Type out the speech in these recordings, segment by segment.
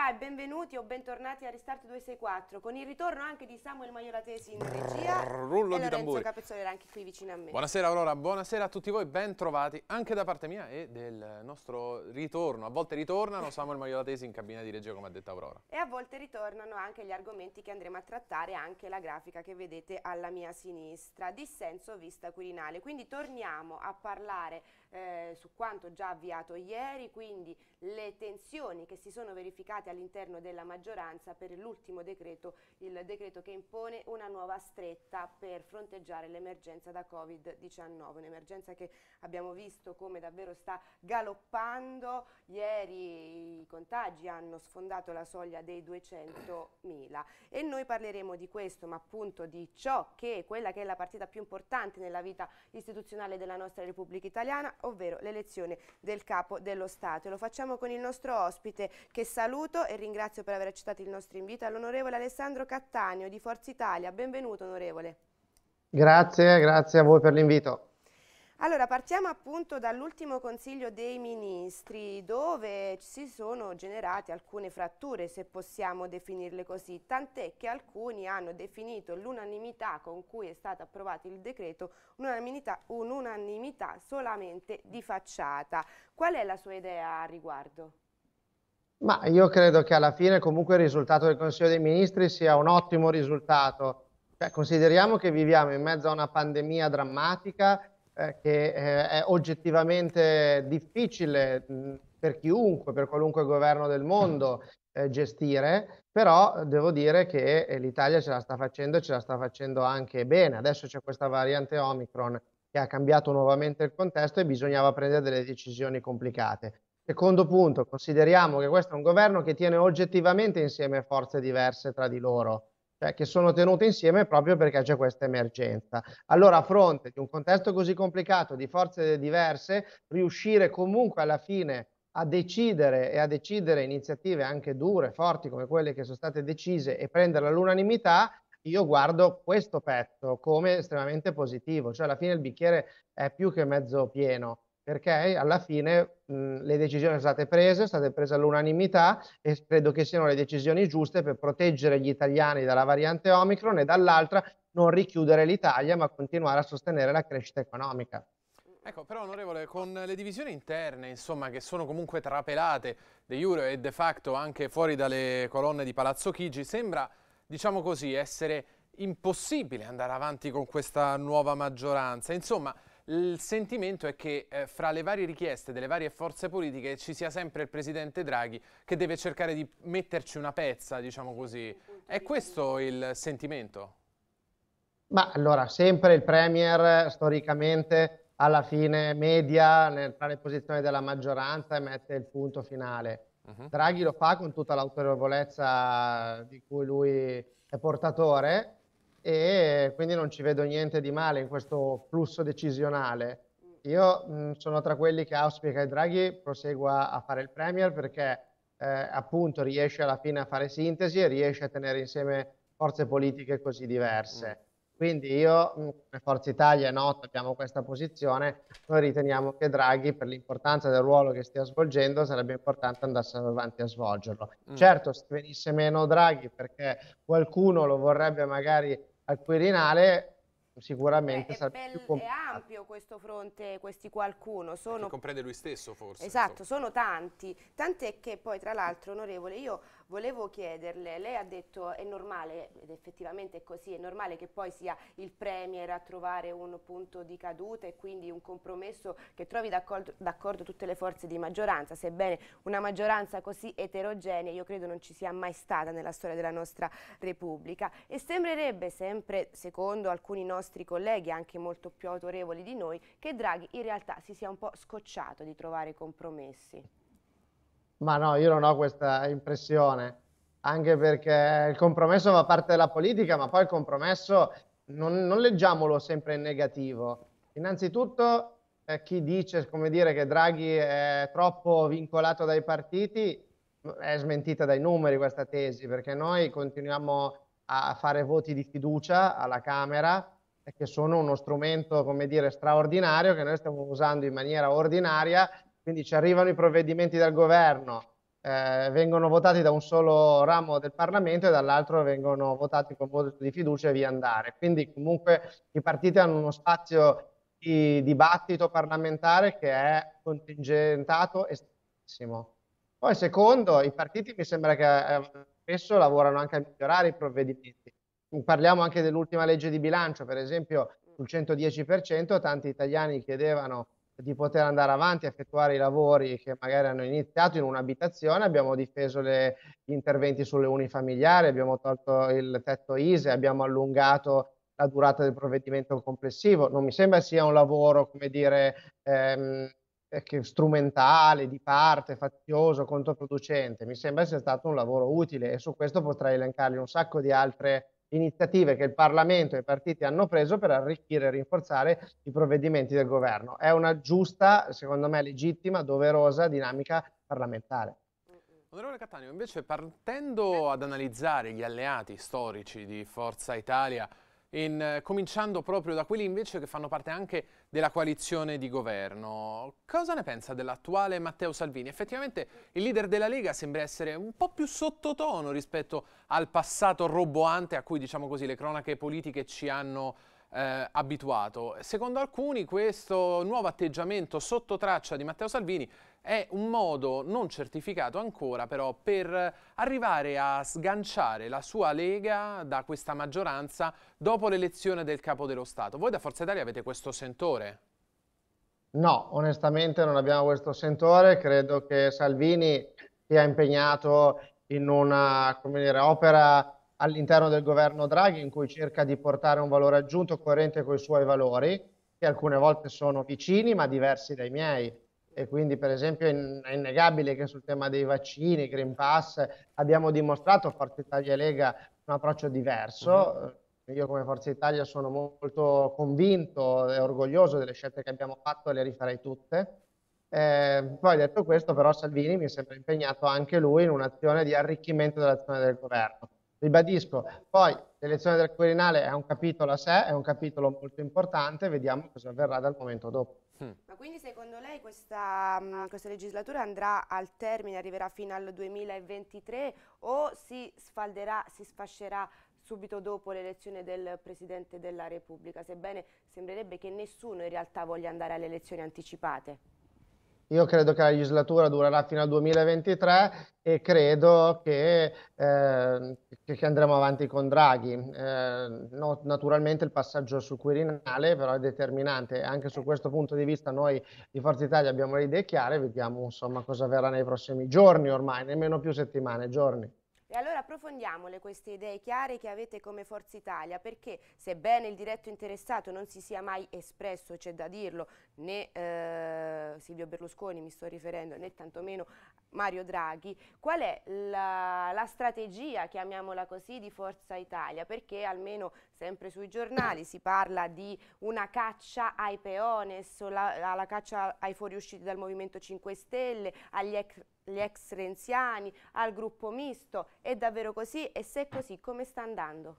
Buonasera e benvenuti o bentornati a Restart 264 con il ritorno anche di Samuel Maiolatesi in regia Rullo e di Lorenzo Capezzolera anche qui vicino a me. Buonasera Aurora, buonasera a tutti voi, bentrovati anche da parte mia e del nostro ritorno. A volte ritornano Samuel Maiolatesi in cabina di regia come ha detto Aurora. E a volte ritornano anche gli argomenti che andremo a trattare, anche la grafica che vedete alla mia sinistra, dissenso vista Quirinale. Quindi torniamo a parlare eh, su quanto già avviato ieri, quindi le tensioni che si sono verificate all'interno della maggioranza per l'ultimo decreto, il decreto che impone una nuova stretta per fronteggiare l'emergenza da Covid-19, un'emergenza che abbiamo visto come davvero sta galoppando, ieri i contagi hanno sfondato la soglia dei 200.000 e noi parleremo di questo, ma appunto di ciò che è quella che è la partita più importante nella vita istituzionale della nostra Repubblica Italiana, ovvero l'elezione del capo dello Stato. E lo facciamo con il nostro ospite che saluto saluto e ringrazio per aver accettato il nostro invito all'onorevole Alessandro Cattaneo di Forza Italia. Benvenuto onorevole. Grazie, grazie a voi per l'invito. Allora, partiamo appunto dall'ultimo Consiglio dei Ministri, dove si sono generate alcune fratture, se possiamo definirle così, tant'è che alcuni hanno definito l'unanimità con cui è stato approvato il decreto un'unanimità un solamente di facciata. Qual è la sua idea a riguardo? Ma io credo che alla fine comunque il risultato del Consiglio dei Ministri sia un ottimo risultato. Cioè, consideriamo che viviamo in mezzo a una pandemia drammatica eh, che eh, è oggettivamente difficile mm, per chiunque, per qualunque governo del mondo eh, gestire, però devo dire che eh, l'Italia ce la sta facendo e ce la sta facendo anche bene. Adesso c'è questa variante Omicron che ha cambiato nuovamente il contesto e bisognava prendere delle decisioni complicate. Secondo punto, consideriamo che questo è un governo che tiene oggettivamente insieme forze diverse tra di loro, cioè che sono tenute insieme proprio perché c'è questa emergenza. Allora, a fronte di un contesto così complicato di forze diverse, riuscire comunque alla fine a decidere e a decidere iniziative anche dure, forti come quelle che sono state decise e prendere l'unanimità, io guardo questo pezzo come estremamente positivo, cioè alla fine il bicchiere è più che mezzo pieno perché alla fine mh, le decisioni sono state prese, sono state prese all'unanimità e credo che siano le decisioni giuste per proteggere gli italiani dalla variante Omicron e dall'altra non richiudere l'Italia ma continuare a sostenere la crescita economica. Ecco, però onorevole, con le divisioni interne, insomma, che sono comunque trapelate de jure e de facto anche fuori dalle colonne di Palazzo Chigi, sembra, diciamo così, essere impossibile andare avanti con questa nuova maggioranza. Insomma, il sentimento è che eh, fra le varie richieste delle varie forze politiche ci sia sempre il presidente Draghi che deve cercare di metterci una pezza, diciamo così. È questo il sentimento? Ma allora, sempre il Premier storicamente alla fine media nel, tra le posizioni della maggioranza e mette il punto finale. Uh mhm. -huh. Draghi lo fa con tutta l'autorevolezza di cui lui è portatore, e quindi non ci vedo niente di male in questo flusso decisionale. Io mh, mm, sono tra quelli che auspica che Draghi prosegua a fare il Premier perché eh, appunto riesce alla fine a fare sintesi e riesce a tenere insieme forze politiche così diverse. Mm. Quindi io, mm, come Forza Italia è noto, abbiamo questa posizione, noi riteniamo che Draghi, per l'importanza del ruolo che stia svolgendo, sarebbe importante andasse avanti a svolgerlo. Mm. Certo, se venisse meno Draghi perché qualcuno lo vorrebbe magari al Quirinale sicuramente sarà più complicato. È ampio questo fronte, questi qualcuno. Sono... Che comprende lui stesso forse. Esatto, insomma. sono tanti. Tant'è che poi tra l'altro, onorevole, io Volevo chiederle, lei ha detto è normale, ed effettivamente è così, è normale che poi sia il Premier a trovare un punto di caduta e quindi un compromesso che trovi d'accordo tutte le forze di maggioranza, sebbene una maggioranza così eterogenea io credo non ci sia mai stata nella storia della nostra Repubblica e sembrerebbe sempre, secondo alcuni nostri colleghi anche molto più autorevoli di noi, che Draghi in realtà si sia un po' scocciato di trovare compromessi. Ma no, io non ho questa impressione, anche perché il compromesso fa parte della politica, ma poi il compromesso non, non leggiamolo sempre in negativo. Innanzitutto eh, chi dice dire, che Draghi è troppo vincolato dai partiti è smentita dai numeri questa tesi, perché noi continuiamo a fare voti di fiducia alla Camera, che sono uno strumento dire, straordinario che noi stiamo usando in maniera ordinaria quindi ci arrivano i provvedimenti dal governo, eh, vengono votati da un solo ramo del Parlamento e dall'altro vengono votati con voto di fiducia e via andare. Quindi comunque i partiti hanno uno spazio di dibattito parlamentare che è contingentato e strettissimo. Poi secondo, i partiti mi sembra che eh, spesso lavorano anche a migliorare i provvedimenti. Parliamo anche dell'ultima legge di bilancio, per esempio sul 110%, tanti italiani chiedevano di poter andare avanti, effettuare i lavori che magari hanno iniziato in un'abitazione, abbiamo difeso le, gli interventi sulle unifamiliari, abbiamo tolto il tetto ISE, abbiamo allungato la durata del provvedimento complessivo. Non mi sembra sia un lavoro, come dire, ehm, eh, strumentale, di parte, fazioso, controproducente. Mi sembra sia stato un lavoro utile e su questo potrei elencargli un sacco di altre iniziative che il Parlamento e i partiti hanno preso per arricchire e rinforzare i provvedimenti del governo. È una giusta, secondo me legittima, doverosa dinamica parlamentare. Onorevole Cattaneo, invece partendo ad analizzare gli alleati storici di Forza Italia, in, eh, cominciando proprio da quelli invece che fanno parte anche della coalizione di governo. Cosa ne pensa dell'attuale Matteo Salvini? Effettivamente il leader della Lega sembra essere un po' più sottotono rispetto al passato roboante a cui, diciamo così, le cronache politiche ci hanno eh, abituato. Secondo alcuni questo nuovo atteggiamento sotto traccia di Matteo Salvini è un modo non certificato ancora però per arrivare a sganciare la sua Lega da questa maggioranza dopo l'elezione del capo dello Stato. Voi da Forza Italia avete questo sentore? No, onestamente non abbiamo questo sentore, credo che Salvini sia impegnato in una dire, opera all'interno del governo Draghi in cui cerca di portare un valore aggiunto coerente con i suoi valori, che alcune volte sono vicini ma diversi dai miei. E quindi per esempio è innegabile che sul tema dei vaccini, Green Pass, abbiamo dimostrato a Forza Italia e Lega un approccio diverso. Mm-hmm. Io come Forza Italia sono molto convinto e orgoglioso delle scelte che abbiamo fatto e le rifarei tutte. Eh, poi detto questo però Salvini mi è sempre impegnato anche lui in un'azione di arricchimento dell'azione del governo Ribadisco, poi l'elezione del Quirinale è un capitolo a sé, è un capitolo molto importante, vediamo cosa avverrà dal momento dopo. Hmm. Ma quindi secondo lei questa, mm, questa, legislatura andrà al termine, arriverà fino al 2023 o si sfalderà, si sfascerà subito dopo l'elezione del Presidente della Repubblica? Sebbene sembrerebbe che nessuno in realtà voglia andare alle elezioni anticipate. Io credo che la legislatura durerà fino al 2023 e credo che, eh, che andremo avanti con Draghi. Eh, no, naturalmente il passaggio sul Quirinale però è determinante. Anche su questo punto di vista noi di Forza Italia abbiamo le idee chiare, vediamo insomma cosa verrà nei prossimi giorni ormai, nemmeno più settimane, giorni. E allora approfondiamole queste idee chiare che avete come Forza Italia, perché sebbene il diretto interessato non si sia mai espresso, c'è da dirlo, né eh, Silvio Berlusconi, mi sto riferendo, né tantomeno Mario Draghi, qual è la, la, strategia, chiamiamola così, di Forza Italia? Perché almeno sempre sui giornali si parla di una caccia ai peones, la, la caccia ai fuoriusciti dal Movimento 5 Stelle, agli ex, ex renziani, al gruppo misto. È davvero così? E se è così, come sta andando?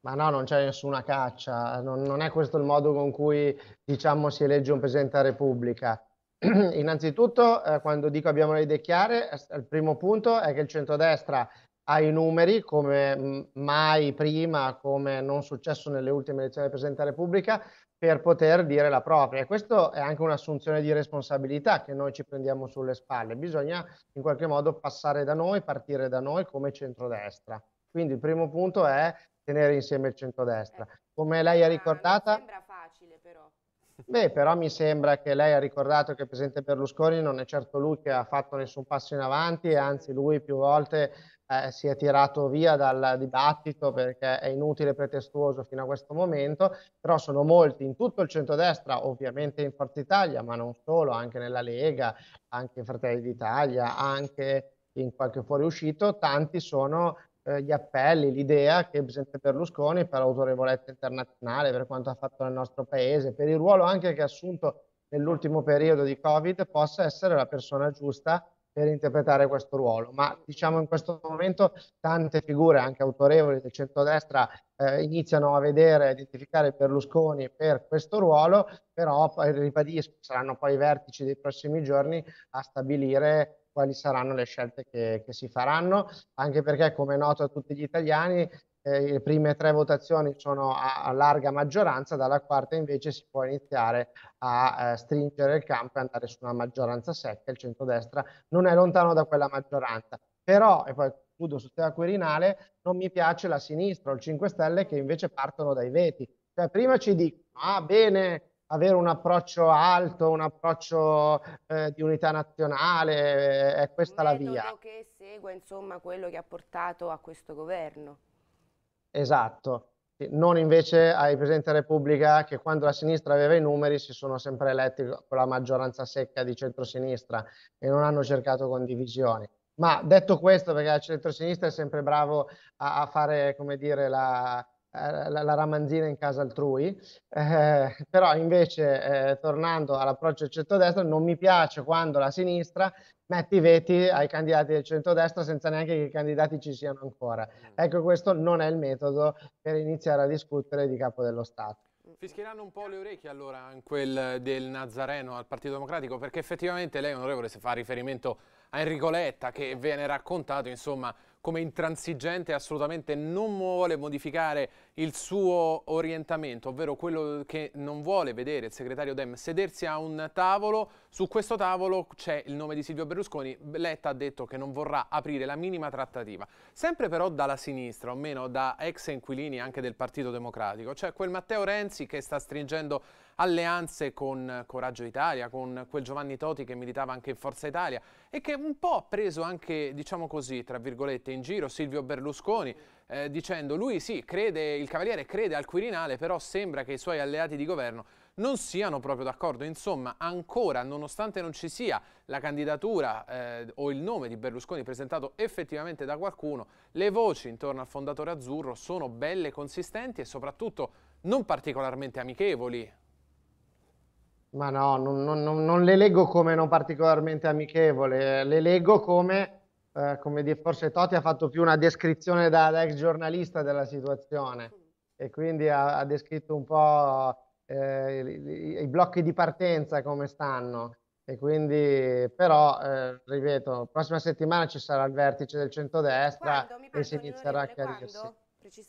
Ma no, non c'è nessuna caccia, non, non è questo il modo con cui diciamo, si elegge un Presidente della Repubblica innanzitutto eh, quando dico abbiamo le idee chiare, eh, il primo punto è che il centrodestra ha i numeri come mm, mai prima, come non successo nelle ultime elezioni del Presidente della Repubblica, per poter dire la propria. E questo è anche un'assunzione di responsabilità che noi ci prendiamo sulle spalle. Bisogna in qualche modo passare da noi, partire da noi come centrodestra. Quindi il primo punto è tenere insieme il centrodestra. Come lei ha ricordato... Beh, però mi sembra che lei ha ricordato che il presidente Berlusconi non è certo lui che ha fatto nessun passo in avanti, anzi lui più volte eh, si è tirato via dal dibattito perché è inutile e pretestuoso fino a questo momento, però sono molti in tutto il centrodestra, ovviamente in Forza Italia, ma non solo, anche nella Lega, anche in Fratelli d'Italia, anche in qualche fuoriuscito, tanti sono eh, gli appelli, l'idea che il Presidente Berlusconi per l'autorevolezza internazionale, per quanto ha fatto nel nostro paese, per il ruolo anche che ha assunto nell'ultimo periodo di Covid, possa essere la persona giusta per interpretare questo ruolo. Ma diciamo in questo momento tante figure, anche autorevoli del centrodestra, eh, iniziano a vedere, a identificare Berlusconi per questo ruolo, però poi ribadisco, saranno poi i vertici dei prossimi giorni a stabilire quali saranno le scelte che, che si faranno, anche perché come è noto a tutti gli italiani eh, le prime tre votazioni sono a, a, larga maggioranza, dalla quarta invece si può iniziare a eh, stringere il campo e andare su una maggioranza secca, il centrodestra non è lontano da quella maggioranza. Però, e poi chiudo sul tema Quirinale, non mi piace la sinistra o il 5 Stelle che invece partono dai veti. Cioè prima ci dicono, ah bene, avere un approccio alto, un approccio eh, di unità nazionale, eh, è questa la via. che segue insomma quello che ha portato a questo governo. Esatto, non invece ai Presidente della Repubblica che quando la sinistra aveva i numeri si sono sempre eletti con la maggioranza secca di centrosinistra e non hanno cercato condivisioni. Ma detto questo, perché la centrosinistra è sempre bravo a, a fare, come dire, la, eh, la, la ramanzina in casa altrui, eh, però invece eh, tornando all'approccio del centrodestra non mi piace quando la sinistra mette i veti ai candidati del centrodestra senza neanche che i candidati ci siano ancora. Mm. Ecco questo non è il metodo per iniziare a discutere di capo dello Stato. Fischieranno un po' le orecchie allora in quel del Nazareno al Partito Democratico perché effettivamente lei onorevole si fa riferimento a Enrico Letta che viene raccontato insomma come intransigente assolutamente non vuole modificare il suo orientamento, ovvero quello che non vuole vedere il segretario Dem sedersi a un tavolo. Su questo tavolo c'è il nome di Silvio Berlusconi. Letta ha detto che non vorrà aprire la minima trattativa. Sempre però dalla sinistra, o meno da ex inquilini anche del Partito Democratico, c'è quel Matteo Renzi che sta stringendo alleanze con Coraggio Italia, con quel Giovanni Toti che militava anche in Forza Italia e che un po' ha preso anche, diciamo così, tra virgolette, in giro Silvio Berlusconi eh, dicendo lui sì, crede, il Cavaliere crede al Quirinale, però sembra che i suoi alleati di governo non siano proprio d'accordo. Insomma, ancora, nonostante non ci sia la candidatura eh, o il nome di Berlusconi presentato effettivamente da qualcuno, le voci intorno al fondatore azzurro sono belle, consistenti e soprattutto non particolarmente amichevoli. Ma no, non, non, non le leggo come non particolarmente amichevole, eh, le leggo come eh, come dire, forse Totti ha fatto più una descrizione da, da ex giornalista della situazione e quindi ha, ha descritto un po' eh, i, i, blocchi di partenza come stanno. E quindi, però, eh, ripeto, prossima settimana ci sarà il vertice del centrodestra e si inizierà a chiarirsi.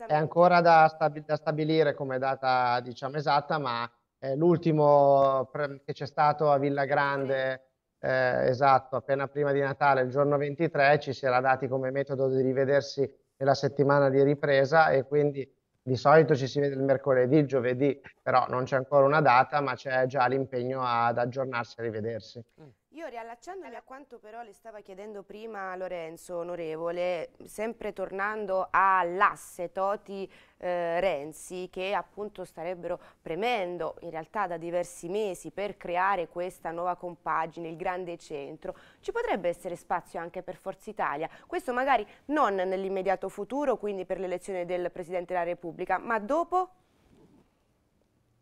È ancora da, stabi da, stabilire come data diciamo, esatta, ma è l'ultimo che c'è stato a Villa Grande eh, esatto, appena prima di Natale, il giorno 23, ci si era dati come metodo di rivedersi nella settimana di ripresa e quindi di solito ci si vede il mercoledì, il giovedì, però non c'è ancora una data, ma c'è già l'impegno ad aggiornarsi e rivedersi. Mm. Io riallacciandomi a quanto però le stava chiedendo prima Lorenzo, onorevole, sempre tornando all'asse Toti-Renzi eh, che appunto starebbero premendo in realtà da diversi mesi per creare questa nuova compagine, il grande centro, ci potrebbe essere spazio anche per Forza Italia, questo magari non nell'immediato futuro, quindi per l'elezione del Presidente della Repubblica, ma dopo?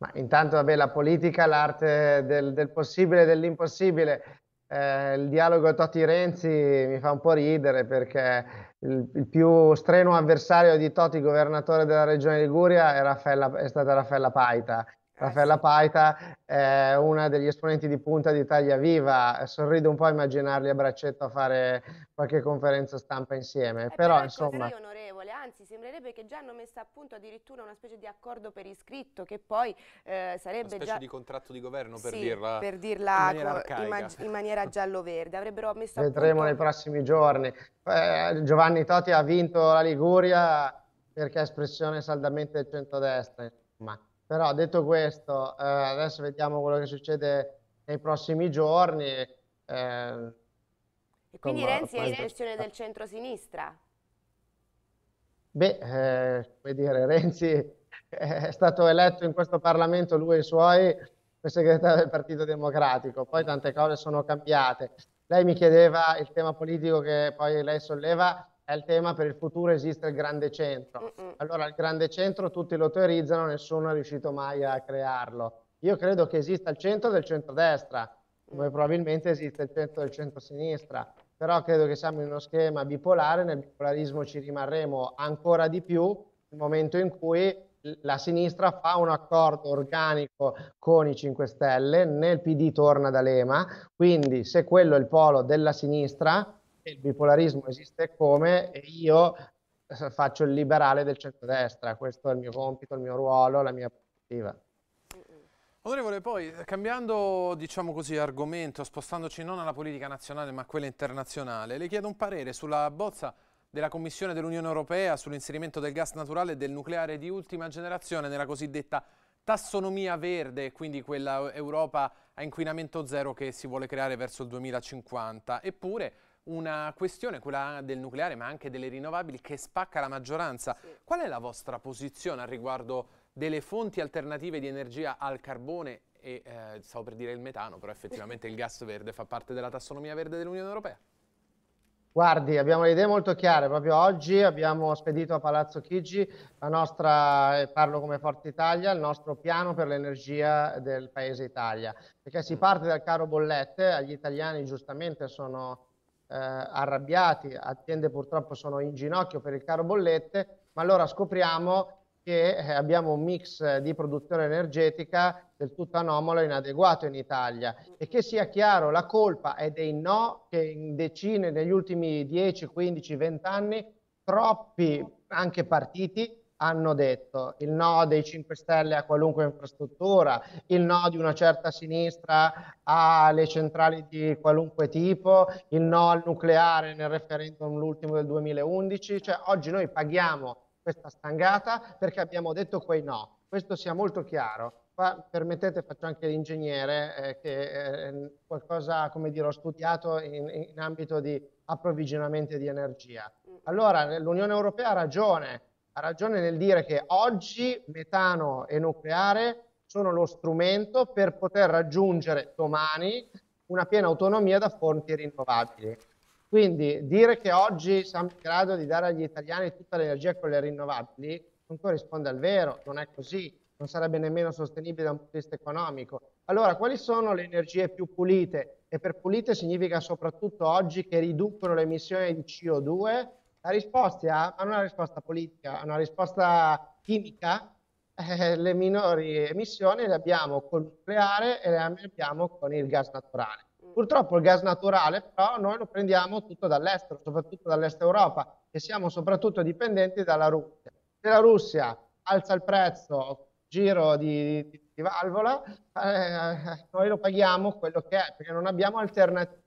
Ma intanto vabbè, la politica, l'arte del, del possibile e dell'impossibile. Eh, il dialogo Totti-Renzi mi fa un po' ridere perché il, il, più strenuo avversario di Totti, governatore della regione Liguria, è, Raffaella, è stata Raffaella Paita. Raffaella eh, Paita è una degli esponenti di punta di Italia Viva, sorrido un po' a immaginarli a braccetto a fare qualche conferenza stampa insieme, eh, però, insomma... onorevole, anzi sembrerebbe che già hanno messo a punto addirittura una specie di accordo per iscritto che poi eh, sarebbe già... Una specie già... di contratto di governo per sì, dirla, per dirla in, maniera in, maniera giallo-verde, avrebbero messo Vedremo punto... nei prossimi giorni. Eh, Giovanni Toti ha vinto la Liguria perché è espressione saldamente centrodestra, insomma però detto questo, eh, adesso vediamo quello che succede nei prossimi giorni. Eh, e quindi Renzi è in l'espressione del centro-sinistra? Beh, eh, come dire, Renzi è stato eletto in questo Parlamento, lui e i suoi, per segretario del Partito Democratico. Poi tante cose sono cambiate. Lei mi chiedeva il tema politico che poi lei solleva è il tema per il futuro esiste il grande centro. Mm-mm. Allora il grande centro tutti lo teorizzano, nessuno è riuscito mai a crearlo. Io credo che esista il centro del centro-destra, come mm. probabilmente esiste il centro del centro-sinistra, però credo che siamo in uno schema bipolare, nel bipolarismo ci rimarremo ancora di più nel momento in cui la sinistra fa un accordo organico con i 5 Stelle, nel PD torna D'Alema, quindi se quello è il polo della sinistra, il bipolarismo esiste come e io eh, faccio il liberale del centrodestra, questo è il mio compito, il mio ruolo, la mia prospettiva. Onorevole, poi cambiando diciamo così, argomento, spostandoci non alla politica nazionale ma a quella internazionale, le chiedo un parere sulla bozza della Commissione dell'Unione Europea sull'inserimento del gas naturale e del nucleare di ultima generazione nella cosiddetta tassonomia verde, quindi quella Europa a inquinamento zero che si vuole creare verso il 2050. Eppure una questione, quella del nucleare ma anche delle rinnovabili, che spacca la maggioranza. Sì. Qual è la vostra posizione al riguardo delle fonti alternative di energia al carbone e eh, stavo per dire il metano, però effettivamente il gas verde fa parte della tassonomia verde dell'Unione Europea? Guardi, abbiamo le idee molto chiare, proprio oggi abbiamo spedito a Palazzo Chigi la nostra, parlo come Forza Italia, il nostro piano per l'energia del paese Italia, perché si mm. parte dal caro bollette, agli italiani giustamente sono eh, arrabbiati, aziende purtroppo sono in ginocchio per il caro bollette, ma allora scopriamo che eh, abbiamo un mix di produzione energetica del tutto anomalo e inadeguato in Italia. E che sia chiaro, la colpa è dei no che in decine, negli ultimi 10, 15, 20 anni, troppi anche partiti hanno detto il no dei 5 Stelle a qualunque infrastruttura, il no di una certa sinistra alle centrali di qualunque tipo, il no al nucleare nel referendum l'ultimo del 2011, cioè oggi noi paghiamo questa stangata perché abbiamo detto quei no, questo sia molto chiaro. Qua, permettete, faccio anche l'ingegnere eh, che eh, qualcosa, come dire, ho studiato in, in ambito di approvvigionamento di energia. Mm. Allora, l'Unione Europea ha ragione ha ragione nel dire che oggi metano e nucleare sono lo strumento per poter raggiungere domani una piena autonomia da fonti rinnovabili. Quindi dire che oggi siamo in grado di dare agli italiani tutta l'energia con le rinnovabili non corrisponde al vero, non è così, non sarebbe nemmeno sostenibile da un punto di vista economico. Allora, quali sono le energie più pulite? E per pulite significa soprattutto oggi che riducono le emissioni di CO2 la risposta non è una risposta politica, è una risposta chimica. Eh, le minori emissioni le abbiamo con il nucleare e le abbiamo con il gas naturale. Mm. Purtroppo il gas naturale però noi lo prendiamo tutto dall'estero, soprattutto dall'est Europa e siamo soprattutto dipendenti dalla Russia. Se la Russia alza il prezzo giro di, di, di valvola, eh, noi lo paghiamo quello che è, perché non abbiamo alternative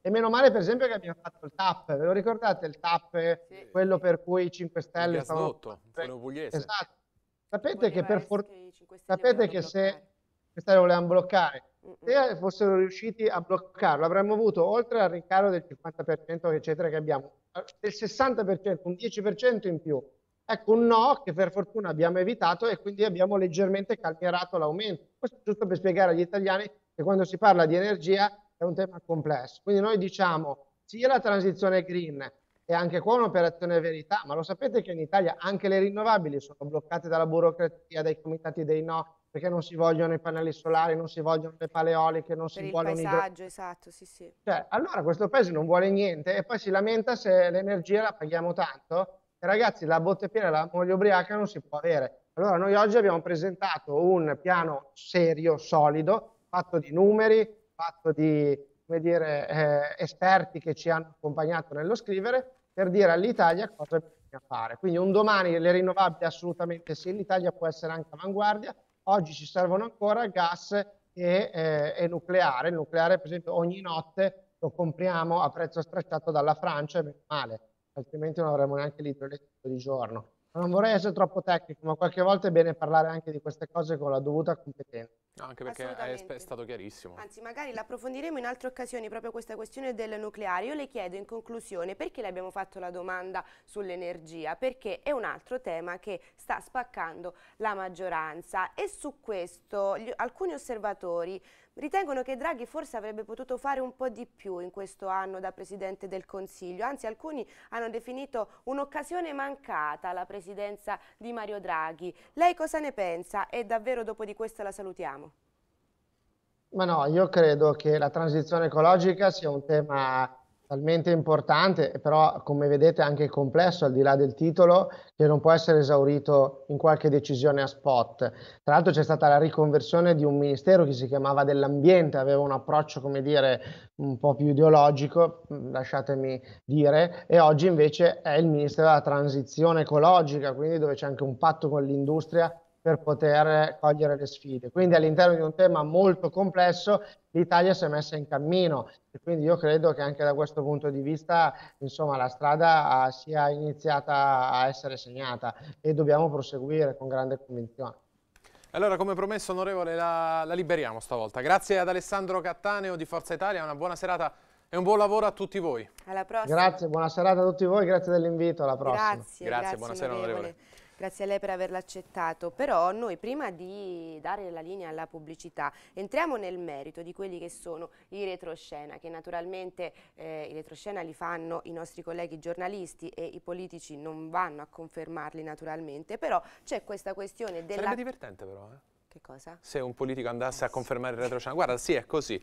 e meno male, per esempio, che abbiamo fatto il TAP. Ve lo ricordate il TAP, sì. quello per cui i 5 Stelle... Il gasdotto, quello pugliese. Esatto. Sapete che, per for... sapete che se... I 5 volevano bloccare. Se fossero riusciti a bloccarlo, avremmo avuto, oltre al rincaro del 50%, eccetera, che abbiamo, eh, del 60%, un 10% in più. Ecco un no che per fortuna abbiamo evitato e quindi abbiamo leggermente calmierato l'aumento. Questo giusto per spiegare agli italiani che quando si parla di energia è un tema complesso. Quindi noi diciamo sì la transizione green è anche qua un'operazione verità, ma lo sapete che in Italia anche le rinnovabili sono bloccate dalla burocrazia, dai comitati dei no, perché non si vogliono i pannelli solari, non si vogliono le paleoliche, non per si vuole un paesaggio, esatto, sì, sì. Cioè, allora questo paese non vuole niente e poi si lamenta se l'energia la paghiamo tanto. E ragazzi, la botte piena e la moglie ubriaca non si può avere. Allora noi oggi abbiamo presentato un piano serio, solido, fatto di numeri, fatto di dire, eh, esperti che ci hanno accompagnato nello scrivere per dire all'Italia cosa bisogna fare. Quindi un domani le rinnovabili assolutamente sì, l'Italia può essere anche avanguardia, oggi ci servono ancora gas e, eh, e nucleare. Il nucleare per esempio ogni notte lo compriamo a prezzo stracciato dalla Francia, meno male, altrimenti non avremmo neanche l'idroelettrico di giorno non vorrei essere troppo tecnico, ma qualche volta è bene parlare anche di queste cose con la dovuta competenza. Anche perché è stato chiarissimo. Anzi, magari l'approfondiremo in altre occasioni, proprio questa questione del nucleare. Io le chiedo in conclusione perché le abbiamo fatto la domanda sull'energia, perché è un altro tema che sta spaccando la maggioranza e su questo gli, alcuni osservatori Ritengono che Draghi forse avrebbe potuto fare un po' di più in questo anno da Presidente del Consiglio, anzi alcuni hanno definito un'occasione mancata la presidenza di Mario Draghi. Lei cosa ne pensa? E davvero dopo di questo la salutiamo. Ma no, io credo che la transizione ecologica sia un tema talmente importante, però come vedete anche complesso al di là del titolo, che non può essere esaurito in qualche decisione a spot. Tra l'altro c'è stata la riconversione di un ministero che si chiamava dell'ambiente, aveva un approccio, come dire, un po' più ideologico, lasciatemi dire, e oggi invece è il ministero della transizione ecologica, quindi dove c'è anche un patto con l'industria per poter cogliere le sfide. Quindi all'interno di un tema molto complesso l'Italia si è messa in cammino e quindi io credo che anche da questo punto di vista insomma, la strada ah, sia iniziata a essere segnata e dobbiamo proseguire con grande convinzione. Allora, come promesso, onorevole, la, la liberiamo stavolta. Grazie ad Alessandro Cattaneo di Forza Italia, una buona serata e un buon lavoro a tutti voi. Alla prossima. Grazie, buona serata a tutti voi, grazie dell'invito, alla prossima. Grazie, grazie, grazie buonasera onorevole. onorevole. Grazie a lei per averla accettato, però noi prima di dare la linea alla pubblicità entriamo nel merito di quelli che sono i retroscena, che naturalmente eh, i retroscena li fanno i nostri colleghi giornalisti e i politici non vanno a confermarli naturalmente, però c'è questa questione della... Sarebbe divertente però, eh? Che cosa? Se un politico andasse a confermare il retroscena, guarda, sì, è così,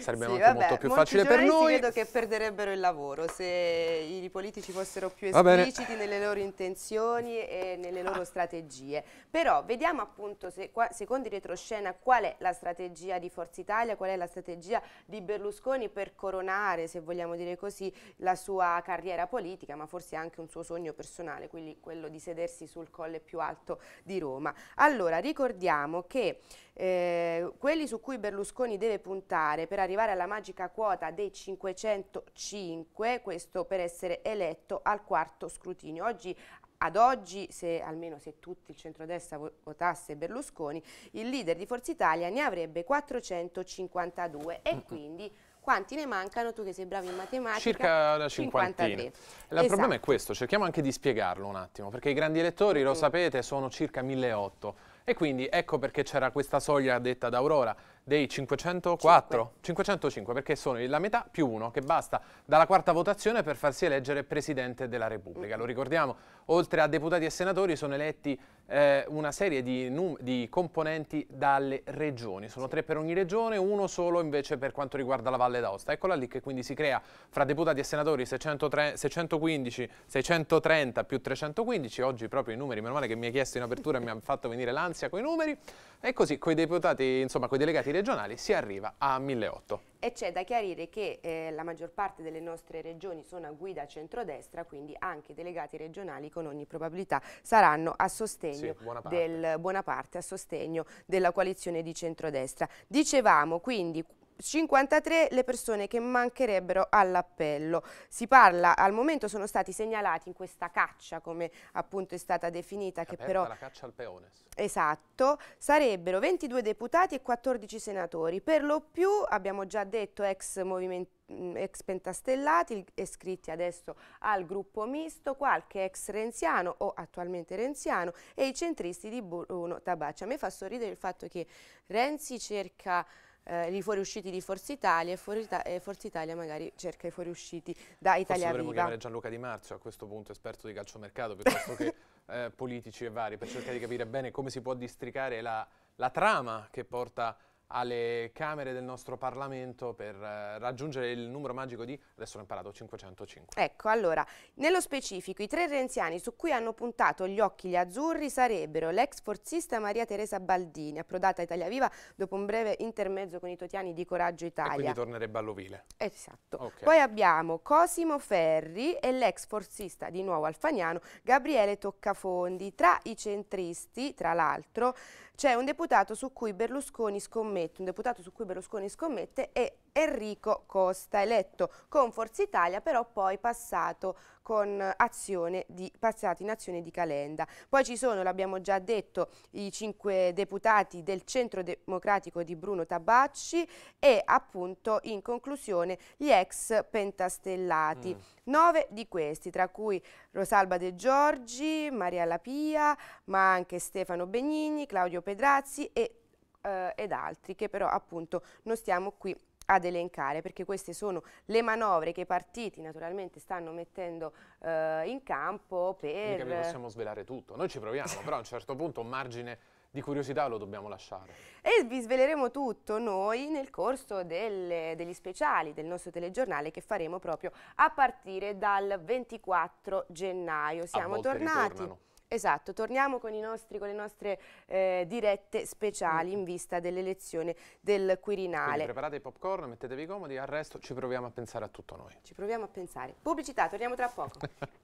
sarebbe sì, molto, vabbè, molto più facile per noi. credo che perderebbero il lavoro se i politici fossero più espliciti nelle loro intenzioni e nelle loro ah. strategie. Però vediamo appunto, se, qua, secondo il retroscena, qual è la strategia di Forza Italia, qual è la strategia di Berlusconi per coronare, se vogliamo dire così, la sua carriera politica, ma forse anche un suo sogno personale, quindi quello di sedersi sul colle più alto di Roma. Allora, ricordiamo che eh, quelli su cui Berlusconi deve puntare per arrivare alla magica quota dei 505, questo per essere eletto al quarto scrutinio. Oggi ad oggi, se, almeno se tutti il centrodestra votasse Berlusconi, il leader di Forza Italia ne avrebbe 452 e mm, mm. quindi quanti ne mancano? Tu che sei bravo in matematica. Circa una cinquantina. Il esatto. problema è questo, cerchiamo anche di spiegarlo un attimo, perché i grandi elettori, lo mm. sapete, sono circa 1.800. E quindi ecco perché c'era questa soglia detta da Aurora, dei 504, 5. 505 perché sono la metà più uno che basta dalla quarta votazione per farsi eleggere Presidente della Repubblica. Lo ricordiamo, oltre a deputati e senatori sono eletti eh, una serie di, di, componenti dalle regioni, sono tre per ogni regione, uno solo invece per quanto riguarda la Valle d'Aosta. Eccola lì che quindi si crea fra deputati e senatori 603, 615, 630 più 315, oggi proprio i numeri, meno male che mi ha chiesto in apertura e mi ha fatto venire l'ansia con i numeri, e così con i deputati, insomma con i delegati regionali si arriva a 1.800. E c'è da chiarire che eh, la maggior parte delle nostre regioni sono a guida centrodestra, quindi anche i delegati regionali con ogni probabilità saranno a sostegno, sì, buona del, buona parte a sostegno della coalizione di centrodestra. Dicevamo quindi 53 le persone che mancherebbero all'appello. Si parla, al momento sono stati segnalati in questa caccia, come appunto è stata definita, è che però... la caccia al peone. Esatto, sarebbero 22 deputati e 14 senatori, per lo più, abbiamo già detto, ex movimenti ex pentastellati iscritti adesso al gruppo misto, qualche ex renziano o attualmente renziano e i centristi di Bruno Tabaccia. A me fa sorridere il fatto che Renzi cerca eh, i fuoriusciti di Forza Italia e, Forza, e Forza Italia magari cerca i fuoriusciti da Italia Forse dovremmo Viva. chiamare Gianluca Di Marzio a questo punto, esperto di calciomercato, piuttosto che eh, politici e vari, per cercare di capire bene come si può districare la, la trama che porta alle Camere del nostro Parlamento per eh, raggiungere il numero magico di, adesso ho imparato, 505. Ecco, allora, nello specifico i tre renziani su cui hanno puntato gli occhi gli azzurri sarebbero l'ex forzista Maria Teresa Baldini, approdata a Italia Viva dopo un breve intermezzo con i totiani di Coraggio Italia. E quindi tornerebbe all'Ovile. Esatto. Okay. Poi abbiamo Cosimo Ferri e l'ex forzista di nuovo alfaniano Gabriele Toccafondi. Tra i centristi, tra l'altro, c'è un deputato su cui Berlusconi scommette, un deputato su cui Berlusconi scommette è Enrico Costa, eletto con Forza Italia, però poi passato con azione di, passato in azione di Calenda. Poi ci sono, l'abbiamo già detto, i cinque deputati del Centro Democratico di Bruno Tabacci e appunto in conclusione gli ex pentastellati. Mm. Nove di questi, tra cui Rosalba De Giorgi, Maria Lapia, ma anche Stefano Benigni, Claudio Pedrazzi e, eh, ed altri che però appunto non stiamo qui ad elencare perché queste sono le manovre che i partiti naturalmente stanno mettendo eh, in campo per... Mica possiamo svelare tutto, noi ci proviamo però a un certo punto un margine di curiosità lo dobbiamo lasciare. E vi sveleremo tutto noi nel corso delle, degli speciali del nostro telegiornale che faremo proprio a partire dal 24 gennaio. Siamo tornati... Ritornano. Esatto, torniamo con, nostri, con le nostre eh, dirette speciali in vista dell'elezione del Quirinale. Quindi preparate i popcorn, mettetevi comodi, al resto ci proviamo a pensare a tutto noi. Ci proviamo a pensare. Pubblicità, torniamo tra poco.